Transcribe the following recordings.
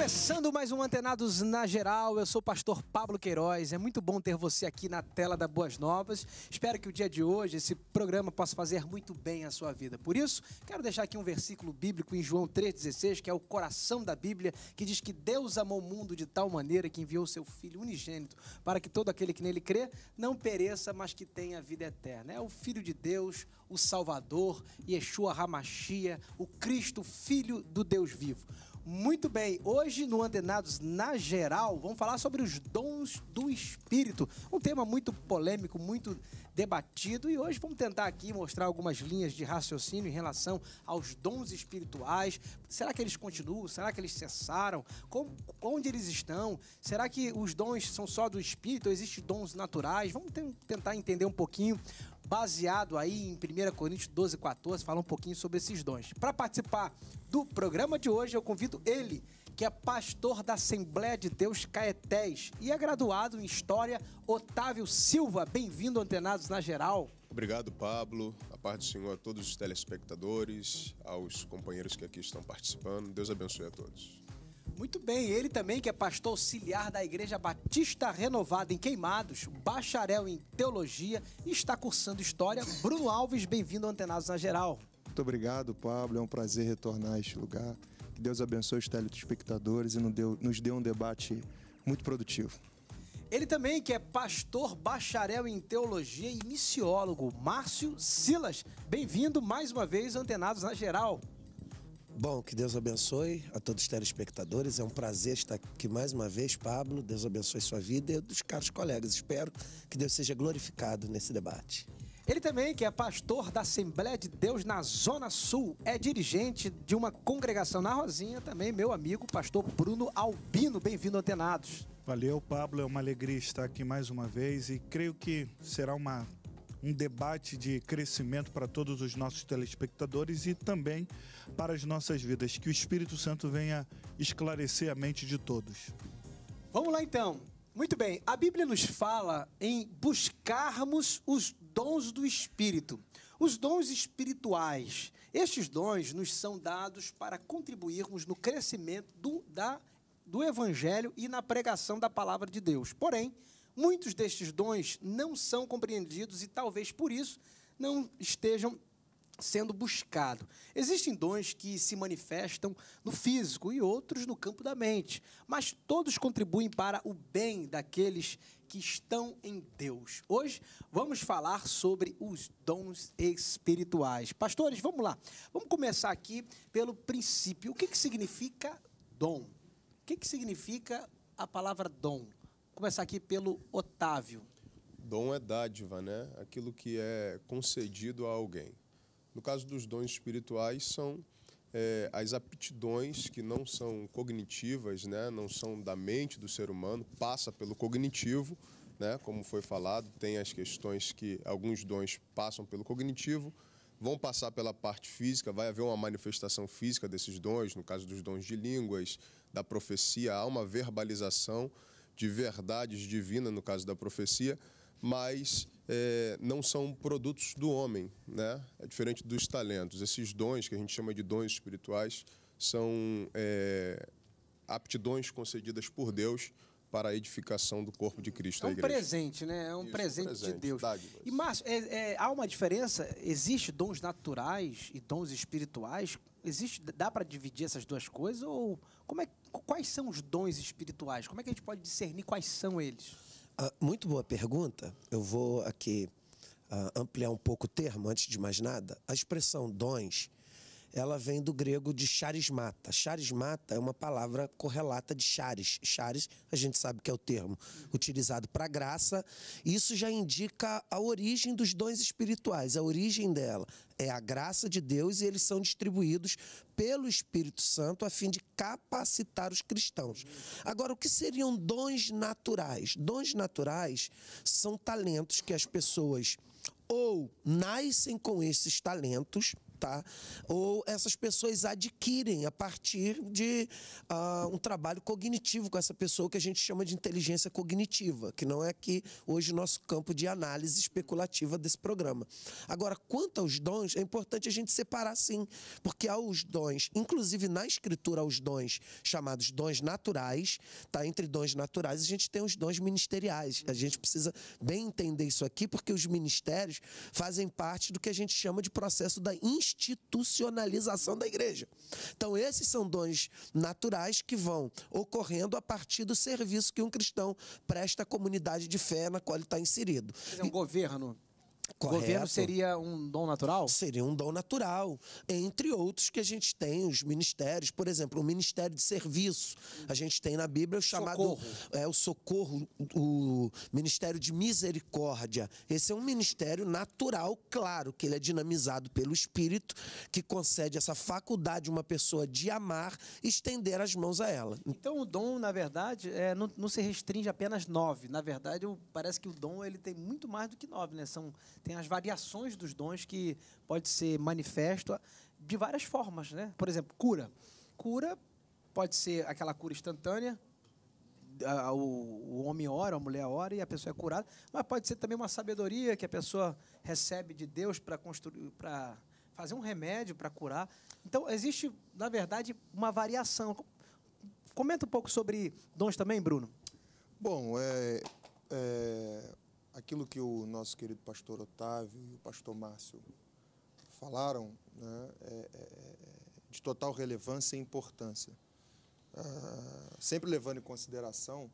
Começando mais um Antenados na Geral, eu sou o pastor Pablo Queiroz. É muito bom ter você aqui na tela da Boas Novas. Espero que o dia de hoje, esse programa, possa fazer muito bem a sua vida. Por isso, quero deixar aqui um versículo bíblico em João 3,16, que é o coração da Bíblia, que diz que Deus amou o mundo de tal maneira que enviou seu Filho unigênito para que todo aquele que nele crê não pereça, mas que tenha vida eterna. É o Filho de Deus, o Salvador, Yeshua Hamashia, o Cristo, Filho do Deus vivo. Muito bem, hoje no Andenados na geral, vamos falar sobre os dons do Espírito. Um tema muito polêmico, muito debatido e hoje vamos tentar aqui mostrar algumas linhas de raciocínio em relação aos dons espirituais. Será que eles continuam? Será que eles cessaram? Como, onde eles estão? Será que os dons são só do Espírito? Existem dons naturais? Vamos tentar entender um pouquinho baseado aí em 1 Coríntios 12, 14, fala um pouquinho sobre esses dons. Para participar do programa de hoje, eu convido ele, que é pastor da Assembleia de Deus Caetés e é graduado em História, Otávio Silva. Bem-vindo, Antenados na Geral. Obrigado, Pablo. A parte do Senhor a todos os telespectadores, aos companheiros que aqui estão participando. Deus abençoe a todos. Muito bem, ele também que é pastor auxiliar da Igreja Batista Renovada em Queimados, bacharel em teologia e está cursando história. Bruno Alves, bem-vindo ao Antenados na Geral. Muito obrigado, Pablo. É um prazer retornar a este lugar. Que Deus abençoe os telespectadores e nos dê um debate muito produtivo. Ele também que é pastor, bacharel em teologia e missiólogo, Márcio Silas. Bem-vindo mais uma vez, Antenados na Geral. Bom, que Deus abençoe a todos os telespectadores. É um prazer estar aqui mais uma vez, Pablo. Deus abençoe sua vida e dos caros colegas. Espero que Deus seja glorificado nesse debate. Ele também, que é pastor da Assembleia de Deus na Zona Sul, é dirigente de uma congregação na Rosinha, também meu amigo, pastor Bruno Albino. Bem-vindo, Antenados. Valeu, Pablo. É uma alegria estar aqui mais uma vez e creio que será uma um debate de crescimento para todos os nossos telespectadores e também para as nossas vidas. Que o Espírito Santo venha esclarecer a mente de todos. Vamos lá então. Muito bem, a Bíblia nos fala em buscarmos os dons do Espírito, os dons espirituais. Estes dons nos são dados para contribuirmos no crescimento do, da, do Evangelho e na pregação da palavra de Deus. Porém, Muitos destes dons não são compreendidos e talvez por isso não estejam sendo buscados Existem dons que se manifestam no físico e outros no campo da mente, mas todos contribuem para o bem daqueles que estão em Deus. Hoje vamos falar sobre os dons espirituais. Pastores, vamos lá. Vamos começar aqui pelo princípio. O que, que significa dom? O que, que significa a palavra dom? começar aqui pelo Otávio. Dom é dádiva, né? Aquilo que é concedido a alguém. No caso dos dons espirituais, são é, as aptidões que não são cognitivas, né? não são da mente do ser humano, passa pelo cognitivo, né? como foi falado, tem as questões que alguns dons passam pelo cognitivo, vão passar pela parte física, vai haver uma manifestação física desses dons, no caso dos dons de línguas, da profecia, há uma verbalização, de verdades divinas, no caso da profecia, mas é, não são produtos do homem, né? É diferente dos talentos. Esses dons, que a gente chama de dons espirituais, são é, aptidões concedidas por Deus para a edificação do corpo de Cristo. É um presente, né? É um, Isso, presente, um presente, de Deus. Dádivas. E Márcio, é, é, há uma diferença? Existem dons naturais e dons espirituais? existe dá para dividir essas duas coisas ou como é, quais são os dons espirituais? Como é que a gente pode discernir quais são eles? Ah, muito boa pergunta. Eu vou aqui ah, ampliar um pouco o termo antes de mais nada. A expressão dons ela vem do grego de charismata. Charismata é uma palavra correlata de charis. Charis, a gente sabe que é o termo utilizado para graça. Isso já indica a origem dos dons espirituais. A origem dela é a graça de Deus e eles são distribuídos pelo Espírito Santo a fim de capacitar os cristãos. Agora, o que seriam dons naturais? Dons naturais são talentos que as pessoas ou nascem com esses talentos tá? Ou essas pessoas adquirem a partir de uh, um trabalho cognitivo com essa pessoa que a gente chama de inteligência cognitiva, que não é aqui hoje o nosso campo de análise especulativa desse programa. Agora, quanto aos dons, é importante a gente separar sim, porque há os dons, inclusive na escritura, há os dons chamados dons naturais, tá? Entre dons naturais, a gente tem os dons ministeriais. A gente precisa bem entender isso aqui, porque os ministérios fazem parte do que a gente chama de processo da instituição institucionalização da igreja. Então, esses são dons naturais que vão ocorrendo a partir do serviço que um cristão presta à comunidade de fé na qual ele está inserido. É um e, governo Correto. Governo seria um dom natural? Seria um dom natural, entre outros que a gente tem, os ministérios, por exemplo, o ministério de serviço. A gente tem na Bíblia o chamado socorro. é o socorro, o ministério de misericórdia. Esse é um ministério natural, claro, que ele é dinamizado pelo Espírito, que concede essa faculdade a uma pessoa de amar e estender as mãos a ela. Então o dom, na verdade, é, não, não se restringe apenas nove. Na verdade, parece que o dom ele tem muito mais do que nove, né? São tem as variações dos dons que pode ser manifesto de várias formas, né? Por exemplo, cura. Cura pode ser aquela cura instantânea, o homem ora, a mulher ora e a pessoa é curada, mas pode ser também uma sabedoria que a pessoa recebe de Deus para construir, para fazer um remédio para curar. Então existe, na verdade, uma variação. Comenta um pouco sobre dons também, Bruno. Bom, é, é, aquilo que o nosso querido pastor Otávio e o pastor Márcio falaram né, é, é, é de total relevância e importância, ah, sempre levando em consideração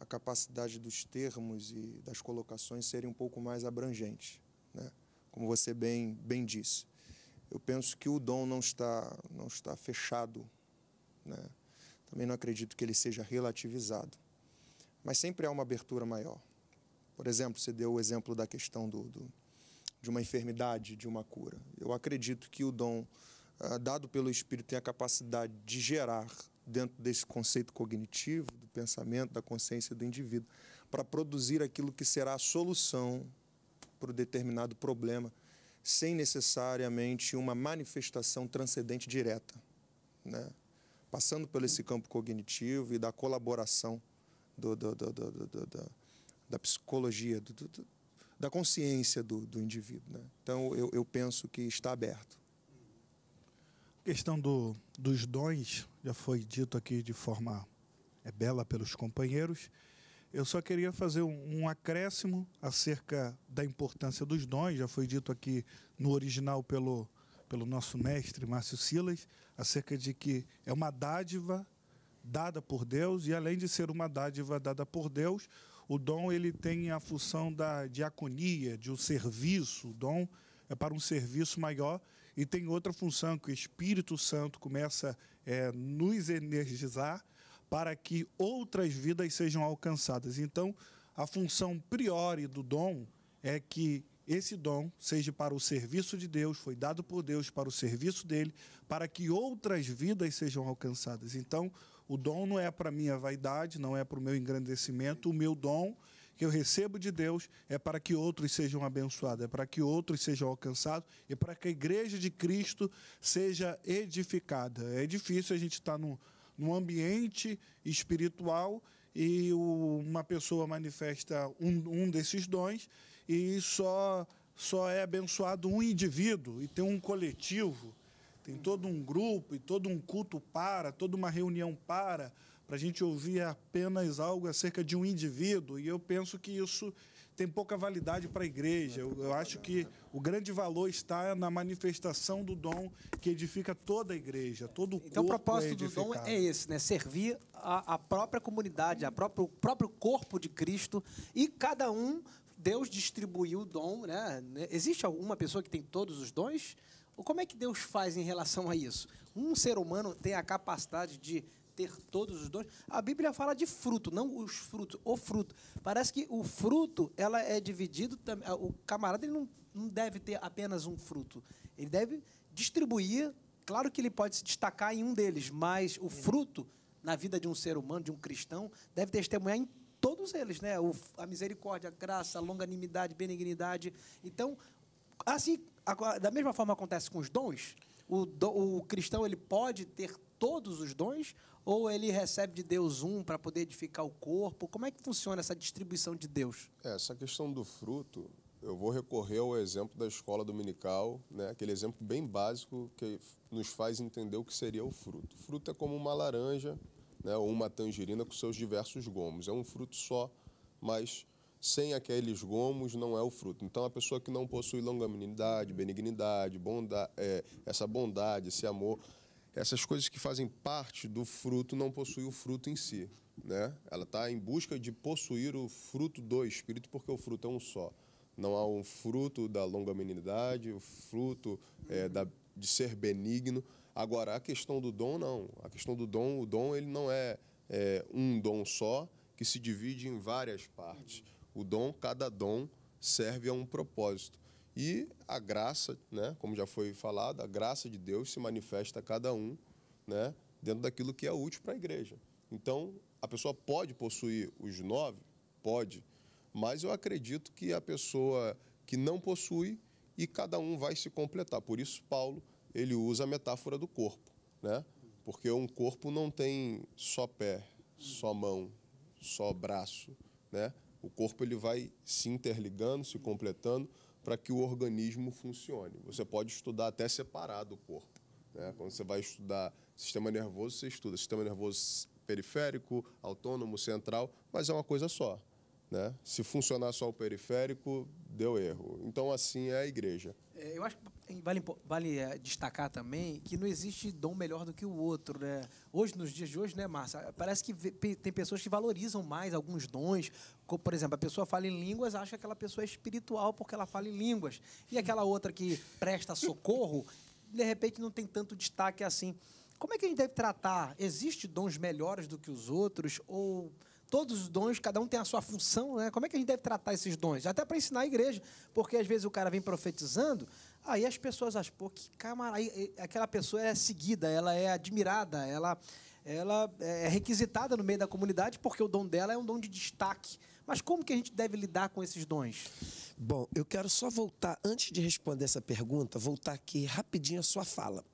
a capacidade dos termos e das colocações serem um pouco mais abrangentes, né? como você bem, bem disse. Eu penso que o dom não está, não está fechado, né? também não acredito que ele seja relativizado, mas sempre há uma abertura maior. Por exemplo, você deu o exemplo da questão do, do de uma enfermidade, de uma cura. Eu acredito que o dom uh, dado pelo Espírito tem a capacidade de gerar, dentro desse conceito cognitivo, do pensamento, da consciência do indivíduo, para produzir aquilo que será a solução para o determinado problema, sem necessariamente uma manifestação transcendente direta. Né? Passando pelo esse campo cognitivo e da colaboração do, do, do, do da psicologia, do, do, da consciência do, do indivíduo. Né? Então, eu, eu, penso que está aberto. A questão do, dos dons já foi dito aqui de forma é, bela pelos companheiros. Eu só queria fazer um, um, acréscimo acerca da importância dos dons. Já foi dito aqui no original pelo, pelo nosso mestre Márcio Silas, acerca de que é uma dádiva dada por Deus, e além de ser uma dádiva dada por Deus, o dom ele tem a função da diaconia, de um serviço. O dom é para um serviço maior e tem outra função que o Espírito Santo começa a é, nos energizar para que outras vidas sejam alcançadas. Então, a função priori do dom é que esse dom seja para o serviço de Deus, foi dado por Deus para o serviço dele, para que outras vidas sejam alcançadas. Então, o dom não é para minha vaidade, não é para o meu engrandecimento. O meu dom que eu recebo de Deus é para que outros sejam abençoados, é para que outros sejam alcançados e é para que a igreja de Cristo seja edificada. É difícil a gente estar tá num, num ambiente espiritual e o, uma pessoa manifesta um, um desses dons e só, só é abençoado um indivíduo e tem um coletivo tem todo um grupo e todo um culto para, toda uma reunião para, para a gente ouvir apenas algo acerca de um indivíduo. E eu penso que isso tem pouca validade para a igreja. Eu, eu, acho que o grande valor está na manifestação do dom que edifica toda a igreja, todo o Então, o propósito é do dom é esse, né? Servir a, a própria comunidade, a próprio, o próprio corpo de Cristo e cada um, Deus distribuiu o dom, né? Existe alguma pessoa que tem todos os dons? Como é que Deus faz em relação a isso? Um ser humano tem a capacidade de ter todos os dons. A Bíblia fala de fruto, não os frutos, o fruto. Parece que o fruto ela é dividido. O camarada ele não, não deve ter apenas um fruto. Ele deve distribuir. Claro que ele pode se destacar em um deles, mas o fruto na vida de um ser humano, de um cristão, deve testemunhar em todos eles, né? a misericórdia, a graça, a longanimidade, benignidade. Então, Assim, da mesma forma acontece com os dons. O, do, o cristão ele pode ter todos os dons ou ele recebe de Deus um para poder edificar o corpo? Como é que funciona essa distribuição de Deus? É, essa questão do fruto, eu vou recorrer ao exemplo da escola dominical, né? aquele exemplo bem básico que nos faz entender o que seria o fruto. Fruto é como uma laranja né? ou uma tangerina com seus diversos gomos. É um fruto só, mas sem aqueles gomos não é o fruto. Então, a pessoa que não possui longanimidade, benignidade, bondade, é, essa bondade, esse amor, essas coisas que fazem parte do fruto não possui o fruto em si. Né? Ela está em busca de possuir o fruto do Espírito, porque o fruto é um só. Não há um fruto da longanimidade, o fruto é, da, de ser benigno. Agora, a questão do dom, não. A questão do dom, o dom ele não é, é um dom só, que se divide em várias partes o dom, cada dom serve a um propósito. E a graça, né, como já foi falado, a graça de Deus se manifesta a cada um né, dentro daquilo que é útil para a igreja. Então, a pessoa pode possuir os nove? Pode. Mas eu acredito que a pessoa que não possui e cada um vai se completar. Por isso, Paulo ele usa a metáfora do corpo, né? porque um corpo não tem só pé, só mão, só braço. Né? O corpo ele vai se interligando, se completando para que o organismo funcione. Você pode estudar até separado o corpo. Né? Quando você vai estudar sistema nervoso, você estuda sistema nervoso periférico, autônomo, central, mas é uma coisa só. Né? Se funcionar só o periférico, deu erro. Então, assim é a igreja. É, eu acho que vale, vale, é, destacar também que não existe dom melhor do que o outro. Né? Hoje, nos dias de hoje, né, Márcia? Parece que tem pessoas que valorizam mais alguns dons. Por exemplo, a pessoa fala em línguas, acha que aquela pessoa é espiritual porque ela fala em línguas. E aquela outra que presta socorro, de repente, não tem tanto destaque assim. Como é que a gente deve tratar? Existem dons melhores do que os outros? Ou todos os dons, cada um tem a sua função, né? Como é que a gente deve tratar esses dons? Até para ensinar a igreja, porque às vezes o cara vem profetizando, aí as pessoas acham, pô, que camarada, aquela pessoa é seguida, ela é admirada, ela, ela é, é requisitada no meio da comunidade porque o dom dela é um dom de destaque. Mas como que a gente deve lidar com esses dons? Bom, eu quero só voltar, antes de responder essa pergunta, voltar aqui rapidinho a sua fala.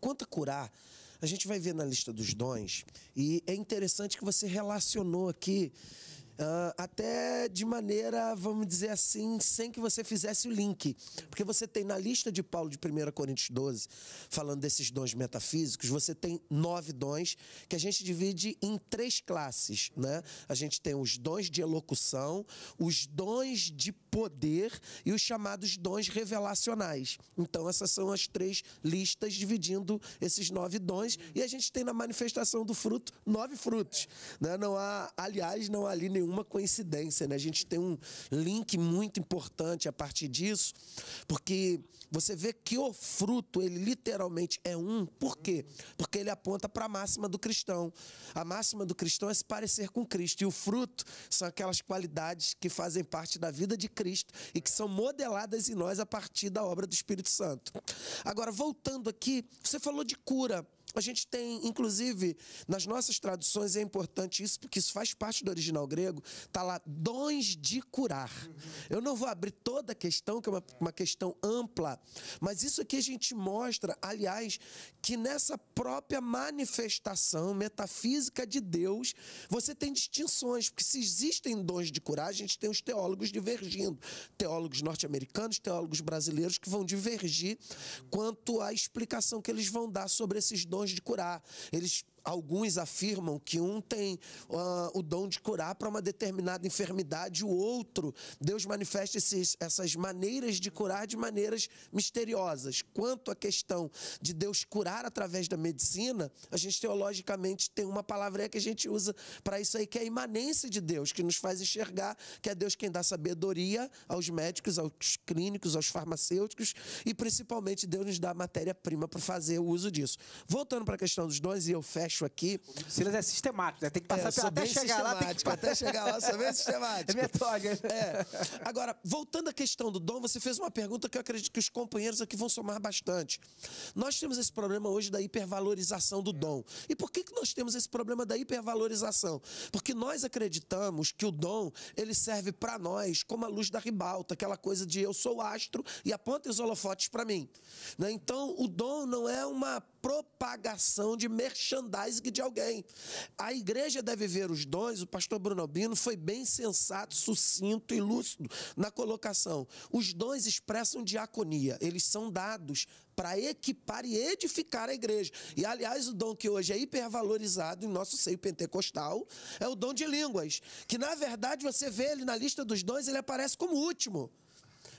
Quanto a curar, a gente vai ver na lista dos dons, e é interessante que você relacionou aqui Uh, até de maneira, vamos dizer assim, sem que você fizesse o link. Porque você tem na lista de Paulo de 1 Coríntios 12, falando desses dons metafísicos, você tem nove dons que a gente divide em três classes. Né? A gente tem os dons de elocução, os dons de poder e os chamados dons revelacionais. Então, essas são as três listas dividindo esses nove dons. E a gente tem na manifestação do fruto nove frutos. Né? Não há, aliás, não há ali nenhum uma coincidência, né? A gente tem um link muito importante a partir disso, porque você vê que o fruto, ele literalmente é um. Por quê? Porque ele aponta para a máxima do cristão. A máxima do cristão é se parecer com Cristo. E o fruto são aquelas qualidades que fazem parte da vida de Cristo e que são modeladas em nós a partir da obra do Espírito Santo. Agora, voltando aqui, você falou de cura. A gente tem, inclusive, nas nossas traduções é importante isso, porque isso faz parte do original grego, tá lá dons de curar. Eu não vou abrir toda a questão, que é uma, uma questão ampla, mas isso aqui a gente mostra, aliás, que nessa própria manifestação metafísica de Deus, você tem distinções, porque se existem dons de curar, a gente tem os teólogos divergindo, teólogos norte-americanos, teólogos brasileiros que vão divergir quanto à explicação que eles vão dar sobre esses dons de curar. Eles alguns afirmam que um tem uh, o dom de curar para uma determinada enfermidade, o outro, Deus manifesta esses, essas maneiras de curar de maneiras misteriosas. Quanto à questão de Deus curar através da medicina, a gente teologicamente tem uma palavra que a gente usa para isso aí, que é a imanência de Deus, que nos faz enxergar que é Deus quem dá sabedoria aos médicos, aos clínicos, aos farmacêuticos e principalmente Deus nos dá matéria-prima para fazer o uso disso. Voltando para a questão dos dons, e eu fecho fecho aqui. O Silas é sistemático, né? Tem que passar é, pela, até chegar lá, tem que... até chegar lá, sou bem sistemático. É metódico. É. Agora, voltando à questão do dom, você fez uma pergunta que eu acredito que os companheiros aqui vão somar bastante. Nós temos esse problema hoje da hipervalorização do dom. E por que, que nós temos esse problema da hipervalorização? Porque nós acreditamos que o dom, ele serve para nós como a luz da ribalta, aquela coisa de eu sou astro e aponta os holofotes para mim. Né? Então, o dom não é uma propagação de merchandising de alguém. A igreja deve ver os dons, o pastor Bruno Albino foi bem sensato, sucinto e lúcido na colocação. Os dons expressam diaconia, eles são dados para equipar e edificar a igreja. E, aliás, o dom que hoje é hipervalorizado em nosso seio pentecostal é o dom de línguas, que, na verdade, você vê ele na lista dos dons, ele aparece como último.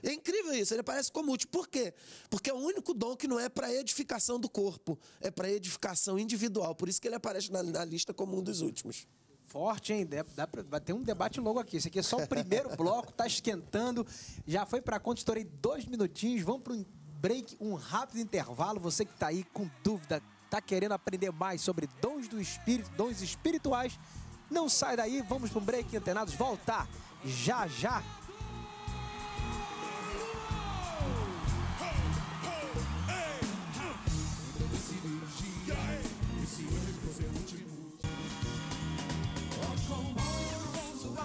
É incrível isso, ele aparece como útil. Por quê? Porque é o único dom que não é para edificação do corpo, é para edificação individual. Por isso que ele aparece na, na lista como um dos últimos. Forte, hein? Dá pra, vai ter um debate logo aqui. Isso aqui é só o primeiro bloco, tá esquentando. Já foi a conta, estourei dois minutinhos. Vamos para um break, um rápido intervalo. Você que tá aí com dúvida, tá querendo aprender mais sobre dons do espírito, dons espirituais, não sai daí. Vamos para um break, antenados. Voltar já já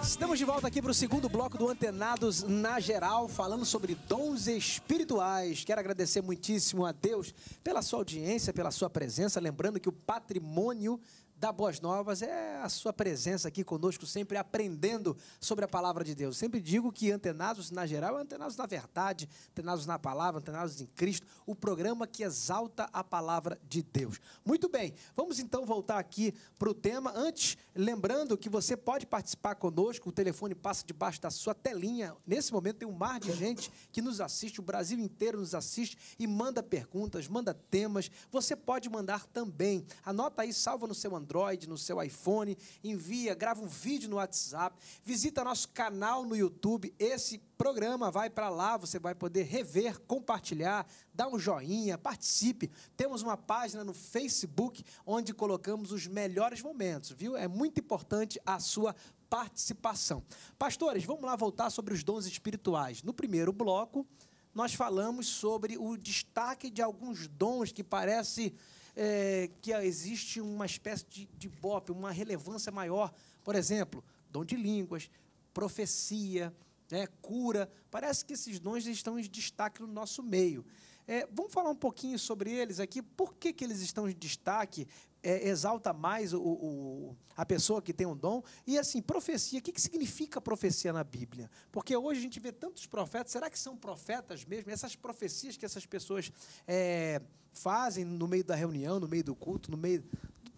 Estamos de volta aqui para o segundo bloco do Antenados na Geral, falando sobre dons espirituais. Quero agradecer muitíssimo a Deus pela sua audiência, pela sua presença. Lembrando que o patrimônio dar boas novas é a sua presença aqui conosco, sempre aprendendo sobre a palavra de Deus. Sempre digo que antenados na geral é antenados na verdade, antenados na palavra, antenados em Cristo, o programa que exalta a palavra de Deus. Muito bem, vamos então voltar aqui para o tema. Antes, lembrando que você pode participar conosco, o telefone passa debaixo da sua telinha. Nesse momento tem um mar de gente que nos assiste, o Brasil inteiro nos assiste e manda perguntas, manda temas. Você pode mandar também. Anota aí, salva no seu Android, no seu iPhone, envia, grava um vídeo no WhatsApp, visita nosso canal no YouTube. Esse programa vai para lá, você vai poder rever, compartilhar, dar um joinha, participe. Temos uma página no Facebook onde colocamos os melhores momentos, viu? É muito importante a sua participação. Pastores, vamos lá voltar sobre os dons espirituais. No primeiro bloco, nós falamos sobre o destaque de alguns dons que parece é, que existe uma espécie de, de bope, uma relevância maior. Por exemplo, dom de línguas, profecia, né, cura. Parece que esses dons estão em destaque no nosso meio. É, vamos falar um pouquinho sobre eles aqui. Por que, que eles estão em destaque? é, exalta mais o, o, a pessoa que tem um dom. E assim, profecia, o que, que significa profecia na Bíblia? Porque hoje a gente vê tantos profetas, será que são profetas mesmo? Essas profecias que essas pessoas é, fazem no meio da reunião, no meio do culto, no meio do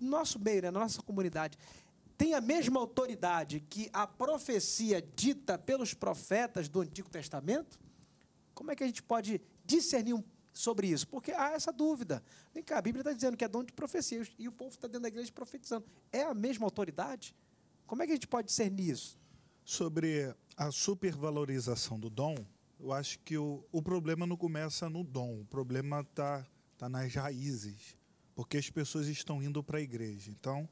nosso meio, né, na nossa comunidade, tem a mesma autoridade que a profecia dita pelos profetas do Antigo Testamento? Como é que a gente pode discernir um sobre isso? Porque há essa dúvida. Vem cá, a Bíblia está dizendo que é dom de profecias e o povo está dentro da igreja profetizando. É a mesma autoridade? Como é que a gente pode discernir isso? Sobre a supervalorização do dom, eu acho que o, o problema não começa no dom, o problema está tá nas raízes, porque as pessoas estão indo para a igreja. Então,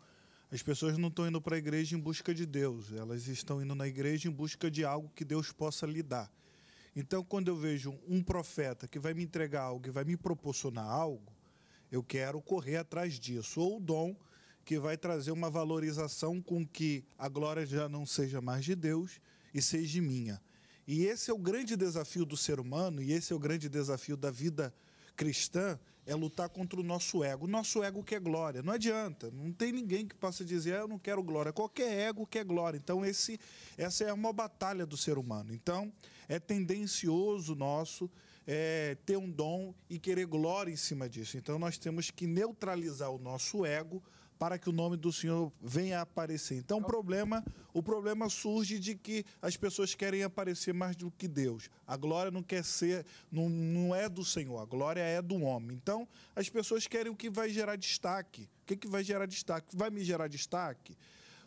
as pessoas não estão indo para a igreja em busca de Deus, elas estão indo na igreja em busca de algo que Deus possa lhe dar. Então, quando eu vejo um profeta que vai me entregar algo, que vai me proporcionar algo, eu quero correr atrás disso. Ou o dom que vai trazer uma valorização com que a glória já não seja mais de Deus e seja minha. E esse é o grande desafio do ser humano e esse é o grande desafio da vida cristã, é lutar contra o nosso ego. O nosso ego quer glória. Não adianta. Não tem ninguém que possa dizer, ah, eu não quero glória. Qualquer ego quer glória. Então, esse, essa é uma batalha do ser humano. Então, é tendencioso nosso é, ter um dom e querer glória em cima disso. Então, nós temos que neutralizar o nosso ego para que o nome do Senhor venha a aparecer. Então, o problema, o problema surge de que as pessoas querem aparecer mais do que Deus. A glória não quer ser, não, não é do Senhor, a glória é do homem. Então, as pessoas querem o que vai gerar destaque. O que, que vai gerar destaque? Vai me gerar destaque?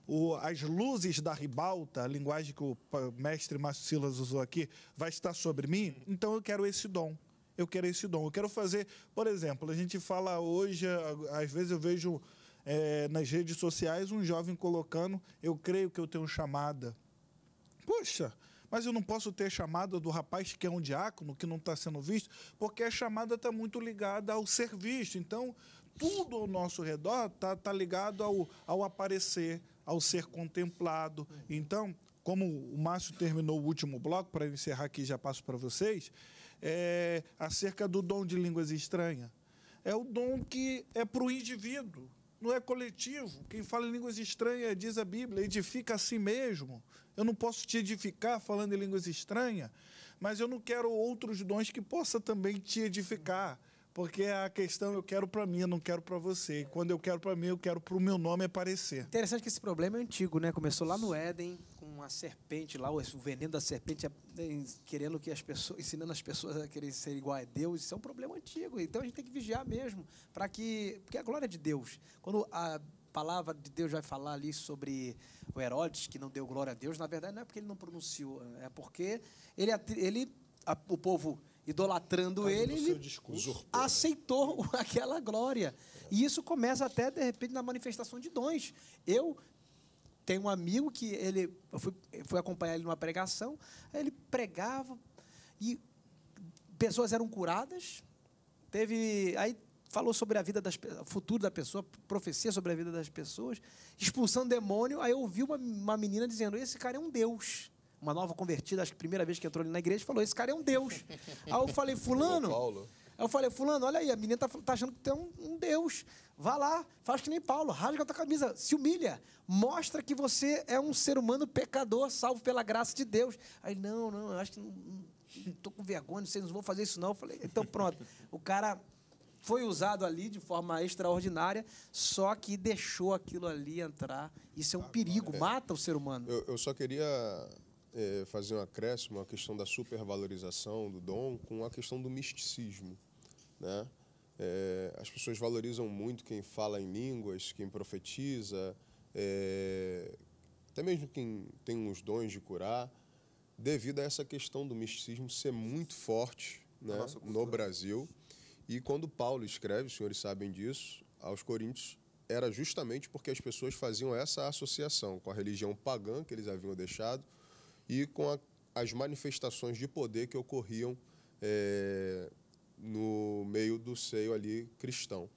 O, as luzes da ribalta, a linguagem que o mestre Márcio Silas usou aqui, vai estar sobre mim? Então, eu quero esse dom eu quero esse dom. Eu quero fazer, por exemplo, a gente fala hoje, às vezes eu vejo é, nas redes sociais um jovem colocando: Eu creio que eu tenho chamada. Poxa, mas eu não posso ter chamada do rapaz que é um diácono, que não está sendo visto, porque a chamada está muito ligada ao ser visto. Então, tudo ao nosso redor está tá ligado ao, ao aparecer, ao ser contemplado. Então, como o Márcio terminou o último bloco, para encerrar aqui já passo para vocês, é acerca do dom de línguas estranhas. É o dom que é para o indivíduo não é coletivo. Quem fala em línguas estranhas, diz a Bíblia, edifica a si mesmo. Eu não posso te edificar falando em línguas estranhas, mas eu não quero outros dons que possa também te edificar. Porque é a questão eu quero para mim, eu não quero para você. E quando eu quero para mim, eu quero para o meu nome aparecer. Interessante que esse problema é antigo, né? Começou lá no Éden, com uma serpente lá, o veneno da serpente, é, querendo que as pessoas, ensinando as pessoas a querer ser igual a Deus, isso é um problema antigo. Então a gente tem que vigiar mesmo, para que. Porque é a glória de Deus. Quando a palavra de Deus vai falar ali sobre o Herodes, que não deu glória a Deus, na verdade não é porque ele não pronunciou, é porque ele, ele a, o povo idolatrando Caso ele, ele discurso, aceitou aquela glória. E isso começa até, de repente, na manifestação de dons. Eu tem um amigo que ele eu fui, fui acompanhar ele numa pregação, ele pregava e pessoas eram curadas. Teve aí falou sobre a vida das futuro da pessoa, profecia sobre a vida das pessoas, expulsando demônio. Aí eu ouvi uma, uma menina dizendo: "Esse cara é um deus". Uma nova convertida, acho que a primeira vez que entrou ali na igreja, falou: "Esse cara é um deus". aí eu falei: "Fulano, eu falei, fulano, olha aí, a menina tá, tá achando que tem é um, um Deus. Vá lá, faz que nem Paulo, rasga a tua camisa, se humilha, mostra que você é um ser humano pecador, salvo pela graça de Deus. Aí, não, não, eu acho que não, estou com vergonha, vocês não vão fazer isso não. Eu falei, então pronto. O cara foi usado ali de forma extraordinária, só que deixou aquilo ali entrar. Isso é um perigo, é, mata o ser humano. Eu, eu só queria é, fazer um acréscimo, a questão da supervalorização do dom com a questão do misticismo, né? É, as pessoas valorizam muito quem fala em línguas, quem profetiza, é, até mesmo quem tem os dons de curar, devido a essa questão do misticismo ser muito forte né, no Brasil. E quando Paulo escreve, os senhores sabem disso, aos Coríntios, era justamente porque as pessoas faziam essa associação com a religião pagã que eles haviam deixado e com a, as manifestações de poder que ocorriam é, no meio do seio ali cristão.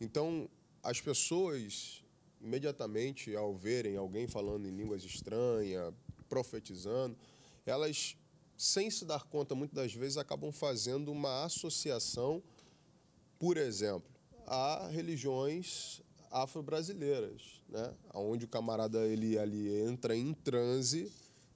Então, as pessoas, imediatamente ao verem alguém falando em línguas estranhas, profetizando, elas, sem se dar conta, muitas das vezes acabam fazendo uma associação, por exemplo, a religiões afro-brasileiras, né? onde o camarada ele ali entra em transe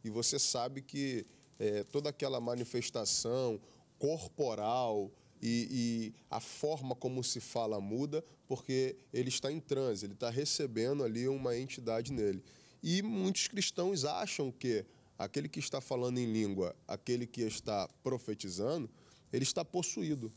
e você sabe que é, toda aquela manifestação corporal, e, e a forma como se fala muda, porque ele está em transe, ele está recebendo ali uma entidade nele. E muitos cristãos acham que aquele que está falando em língua, aquele que está profetizando, ele está possuído.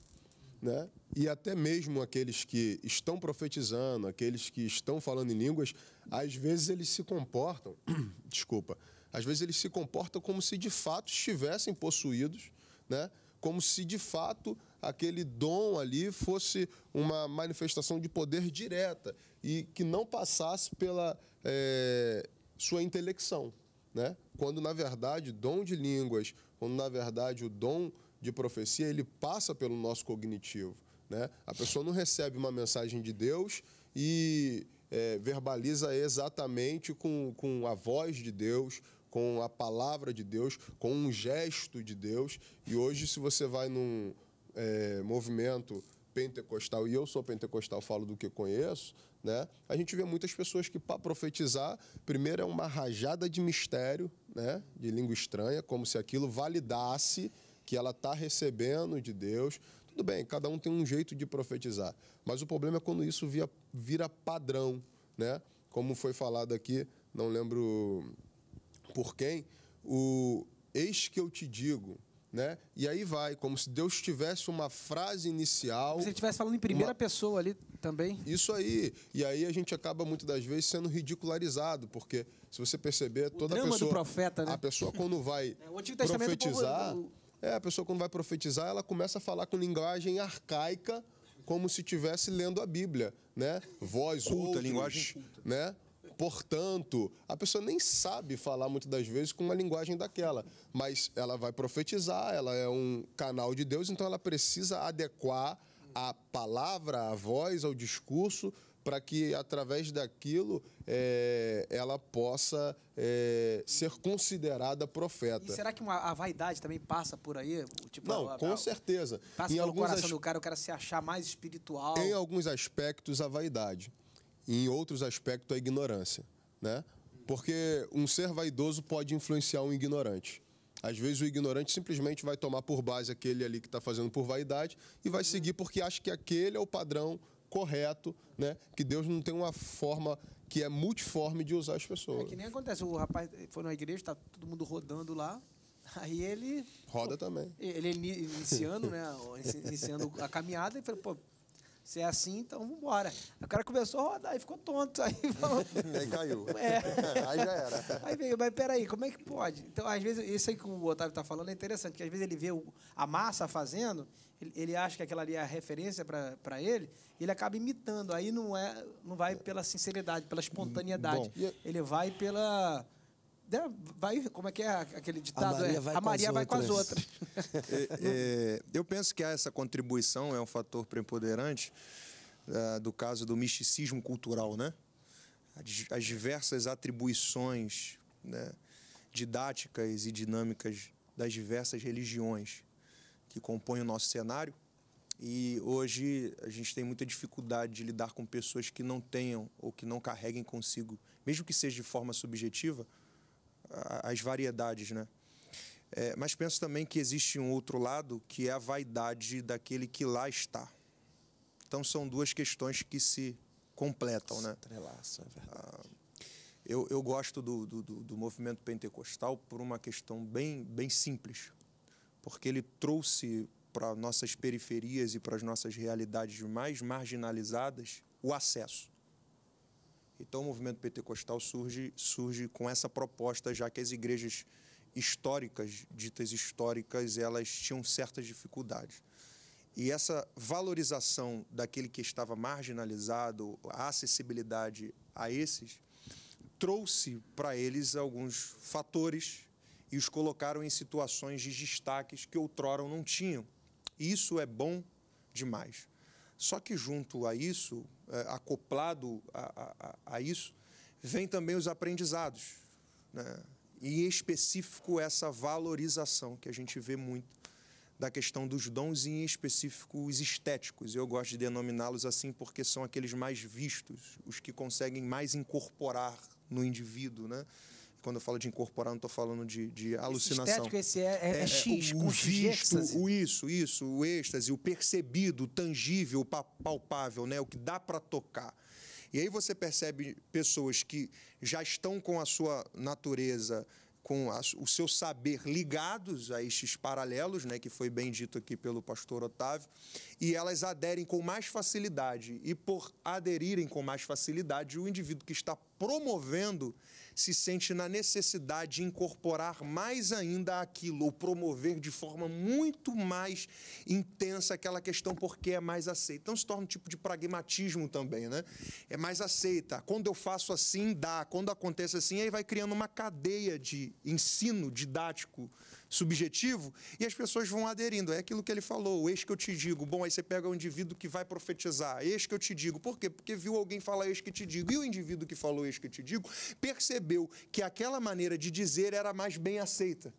Né? E até mesmo aqueles que estão profetizando, aqueles que estão falando em línguas, às vezes eles se comportam, desculpa, às vezes eles se comportam como se de fato estivessem possuídos, né? Como se de fato aquele dom ali fosse uma manifestação de poder direta e que não passasse pela é, sua intelecção. Né? Quando, na verdade, dom de línguas, quando, na verdade, o dom de profecia, ele passa pelo nosso cognitivo. Né? A pessoa não recebe uma mensagem de Deus e é, verbaliza exatamente com, com a voz de Deus, com a palavra de Deus, com um gesto de Deus. E hoje, se você vai num, é, movimento pentecostal, e eu sou pentecostal, falo do que conheço, né? A gente vê muitas pessoas que, para profetizar, primeiro é uma rajada de mistério, né? De língua estranha, como se aquilo validasse que ela está recebendo de Deus. Tudo bem, cada um tem um jeito de profetizar. Mas o problema é quando isso via, vira padrão, né? Como foi falado aqui, não lembro por quem, o eis que eu te digo, né? E aí vai, como se Deus tivesse uma frase inicial. Se ele estivesse falando em primeira uma... pessoa ali também. Isso aí. E aí a gente acaba muitas das vezes sendo ridicularizado, porque se você perceber, o toda drama pessoa. Do profeta, né? A pessoa quando vai é, o Antigo Testamento profetizar. Povo... É, a pessoa quando vai profetizar, ela começa a falar com linguagem arcaica, como se estivesse lendo a Bíblia, né? Voz, culta, outros, linguagem culta. né? Portanto, a pessoa nem sabe falar muitas das vezes com uma linguagem daquela, mas ela vai profetizar, ela é um canal de Deus, então ela precisa adequar a palavra, a voz, ao discurso, para que através daquilo é, ela possa é, ser considerada profeta. E será que uma, a vaidade também passa por aí? Tipo, Não, a, a, com a, certeza. Passa em pelo alguns coração as... do cara, o cara se achar mais espiritual. Em alguns aspectos, a vaidade em outros aspectos a ignorância, né? Porque um ser vaidoso pode influenciar um ignorante. Às vezes o ignorante simplesmente vai tomar por base aquele ali que está fazendo por vaidade e vai seguir porque acha que aquele é o padrão correto, né? Que Deus não tem uma forma que é multiforme de usar as pessoas. É que nem acontece, o rapaz foi na igreja, está todo mundo rodando lá, Aí ele. Roda pô, também. Ele iniciando, né? Iniciando a caminhada, e falou, pô, se é assim, então vamos embora. O cara começou a rodar e ficou tonto. Aí, falou... aí caiu. É. aí já era. Aí veio, mas peraí, como é que pode? Então, às vezes, isso aí que o Otávio está falando é interessante, porque às vezes ele vê a massa fazendo, ele, ele, acha que aquela ali é a referência para ele, e ele acaba imitando. Aí não, é, não vai pela sinceridade, pela hum, espontaneidade. Bom, é ele vai pela né, vai, como é que é aquele ditado? A Maria é, vai, é, a Maria com, as vai outras. com as outras. é, é, eu penso que essa contribuição é um fator preponderante é, do caso do misticismo cultural, né? As, as diversas atribuições né, didáticas e dinâmicas das diversas religiões que compõem o nosso cenário. E hoje a gente tem muita dificuldade de lidar com pessoas que não tenham ou que não carreguem consigo, mesmo que seja de forma subjetiva, as variedades, né? É, mas penso também que existe um outro lado, que é a vaidade daquele que lá está. Então são duas questões que se completam, né? Entrelaçam, é verdade. Ah, eu, eu gosto do, do, do, movimento pentecostal por uma questão bem, bem simples, porque ele trouxe para nossas periferias e para as nossas realidades mais marginalizadas o acesso. Então o movimento pentecostal surge, surge com essa proposta, já que as igrejas históricas, ditas históricas, elas tinham certas dificuldades. E essa valorização daquele que estava marginalizado, a acessibilidade a esses, trouxe para eles alguns fatores e os colocaram em situações de destaques que outrora não tinham. Isso é bom demais. Só que junto a isso, é, acoplado a, a, a isso, vem também os aprendizados. Né? E em específico essa valorização que a gente vê muito da questão dos dons e em específico os estéticos. Eu gosto de denominá-los assim porque são aqueles mais vistos, os que conseguem mais incorporar no indivíduo, né? quando eu falo de incorporar, não estou falando de, de alucinação. Esse estético, esse é, é, é, é, é X, o, o visto, o isso, isso, o êxtase, o percebido, o tangível, o palpável, né? o que dá para tocar. E aí você percebe pessoas que já estão com a sua natureza, com a, o seu saber ligados a estes paralelos, né, que foi bem dito aqui pelo pastor Otávio, e elas aderem com mais facilidade. E por aderirem com mais facilidade, o indivíduo que está promovendo se sente na necessidade de incorporar mais ainda aquilo, ou promover de forma muito mais intensa aquela questão porque é mais aceita. Então se torna um tipo de pragmatismo também, né? É mais aceita. Quando eu faço assim, dá. Quando acontece assim, aí vai criando uma cadeia de ensino didático subjetivo e as pessoas vão aderindo. É aquilo que ele falou, eis que eu te digo. Bom, aí você pega um indivíduo que vai profetizar, eis que eu te digo. Por quê? Porque viu alguém falar eis que te digo. E o indivíduo que falou eis que te digo percebeu que aquela maneira de dizer era mais bem aceita.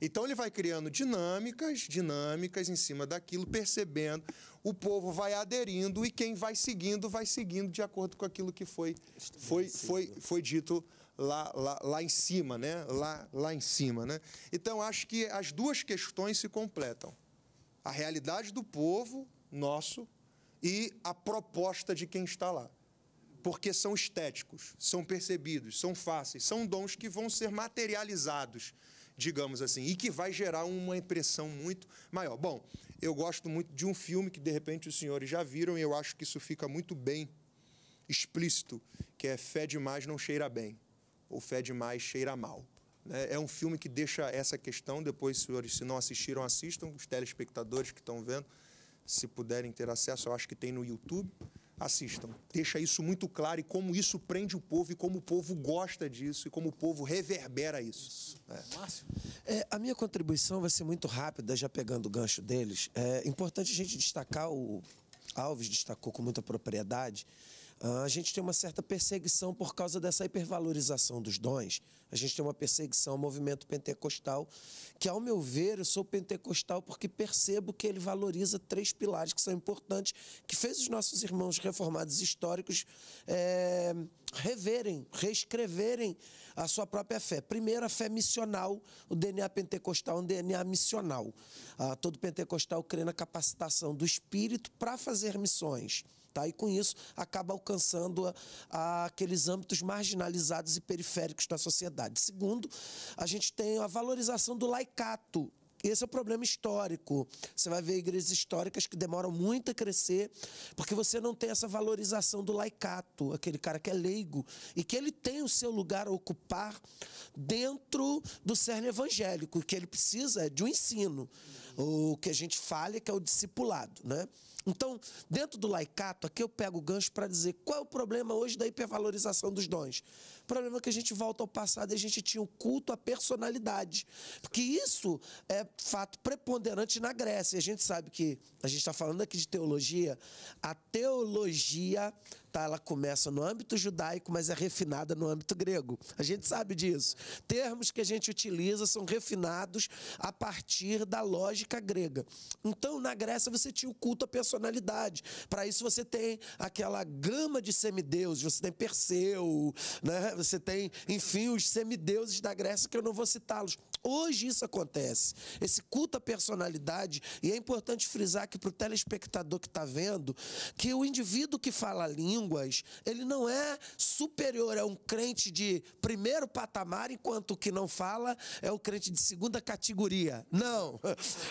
Então ele vai criando dinâmicas, dinâmicas em cima daquilo, percebendo, o povo vai aderindo e quem vai seguindo vai seguindo de acordo com aquilo que foi foi foi, foi dito lá, lá, lá em cima, né? Lá, lá em cima, né? Então acho que as duas questões se completam: a realidade do povo nosso e a proposta de quem está lá. Porque são estéticos, são percebidos, são fáceis, são dons que vão ser materializados, digamos assim, e que vai gerar uma impressão muito maior. Bom, eu gosto muito de um filme que de repente os senhores já viram e eu acho que isso fica muito bem explícito, que é Fé demais não cheira bem ou fede mais, cheira mal. Né? É um filme que deixa essa questão. Depois, senhores, se não assistiram, assistam. Os telespectadores que estão vendo, se puderem ter acesso, eu acho que tem no YouTube. Assistam. Deixa isso muito claro e como isso prende o povo e como o povo gosta disso e como o povo reverbera isso. É. Né? Márcio? É, a minha contribuição vai ser muito rápida, já pegando o gancho deles. É importante a gente destacar, o Alves destacou com muita propriedade, ah, a gente tem uma certa perseguição por causa dessa hipervalorização dos dons. A gente tem uma perseguição ao movimento pentecostal, que, ao meu ver, eu sou pentecostal porque percebo que ele valoriza três pilares que são importantes, que fez os nossos irmãos reformados históricos é, reverem, reescreverem a sua própria fé. Primeiro, a fé missional, o DNA pentecostal, é um DNA missional. Ah, todo pentecostal crê na capacitação do Espírito para fazer missões. Tá? E com isso acaba alcançando a, a aqueles âmbitos marginalizados e periféricos da sociedade. Segundo, a gente tem a valorização do laicato, esse é o problema histórico. Você vai ver igrejas históricas que demoram muito a crescer, porque você não tem essa valorização do laicato, aquele cara que é leigo, e que ele tem o seu lugar a ocupar dentro do cerne evangélico, que ele precisa de um ensino. O que a gente fala é que é o discipulado, né? Então, dentro do laicato, aqui eu pego o gancho para dizer qual é o problema hoje da hipervalorização dos dons. O problema é que a gente volta ao passado e a gente tinha o culto à personalidade. Porque isso é fato preponderante na Grécia. a gente sabe que, a gente está falando aqui de teologia, a teologia tá, ela começa no âmbito judaico, mas é refinada no âmbito grego. A gente sabe disso. Termos que a gente utiliza são refinados a partir da lógica grega. Então, na Grécia, você tinha o culto à personalidade. Para isso, você tem aquela gama de semideuses, você tem Perseu, né? Você tem, enfim, os semideuses da Grécia, que eu não vou citá-los. Hoje isso acontece. Esse culto à personalidade, e é importante frisar aqui para o telespectador que está vendo, que o indivíduo que fala línguas, ele não é superior a um crente de primeiro patamar, enquanto o que não fala é o crente de segunda categoria. Não.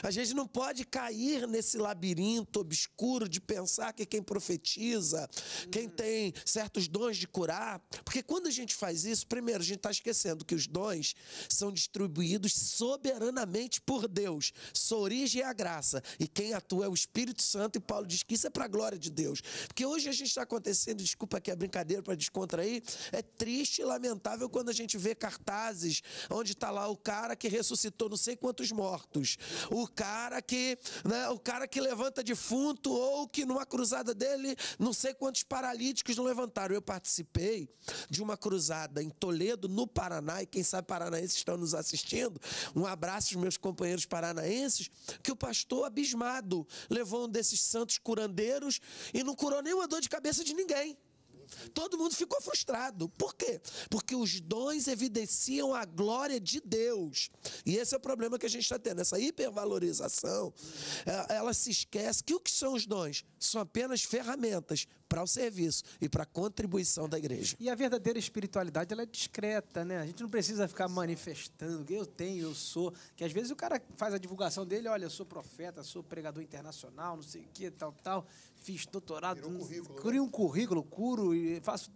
A gente não pode cair nesse labirinto obscuro de pensar que quem profetiza, quem hum. tem certos dons de curar, porque quando a gente faz isso, primeiro, a gente está esquecendo que os dons são distribuídos soberanamente por Deus. Sua origem é a graça. E quem atua é o Espírito Santo. E Paulo diz que isso é para a glória de Deus. Porque hoje a gente está acontecendo, desculpa aqui a brincadeira para descontrair, é triste e lamentável quando a gente vê cartazes onde está lá o cara que ressuscitou não sei quantos mortos, o cara que, né, o cara que levanta defunto ou que numa cruzada dele não sei quantos paralíticos não levantaram. Eu participei de uma cruzada em Toledo, no Paraná, e quem sabe paranaenses estão nos assistindo dizendo, um abraço aos meus companheiros paranaenses, que o pastor abismado levou um desses santos curandeiros e não curou nenhuma dor de cabeça de ninguém. Todo mundo ficou frustrado. Por quê? Porque os dons evidenciam a glória de Deus. E esse é o problema que a gente está tendo. Essa hipervalorização, é, ela se esquece que o que são os dons? São apenas ferramentas para o serviço e para a contribuição da igreja. E a verdadeira espiritualidade ela é discreta, né? A gente não precisa ficar manifestando eu tenho, eu sou. Que às vezes o cara faz a divulgação dele, olha, eu sou profeta, sou pregador internacional, não sei o que, tal, tal fiz doutorado, um currículo, crio né? um currículo, curo e faço.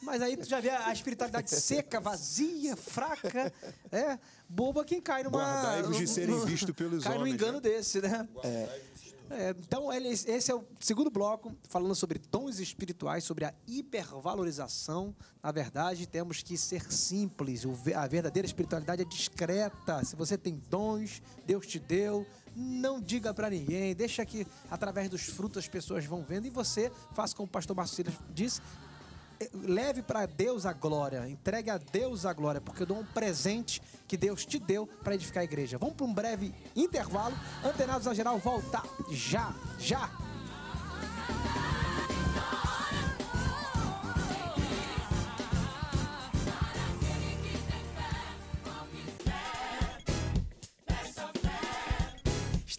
Mas aí tu já vê a espiritualidade seca, vazia, fraca, é boba quem cai numa. Guardai-vos de serem vistos pelos cai homens. Cai num engano né? desse, né? É. É, então, esse é o segundo bloco, falando sobre tons espirituais, sobre a hipervalorização. Na verdade, temos que ser simples. A verdadeira espiritualidade é discreta. Se você tem dons, Deus te deu, não diga para ninguém, deixa que através dos frutos as pessoas vão vendo e você faça como o pastor Marcelo disse, eh, leve para Deus a glória, entregue a Deus a glória, porque eu dou um presente que Deus te deu para edificar a igreja. Vamos para um breve intervalo, antenados a geral, voltar já, já.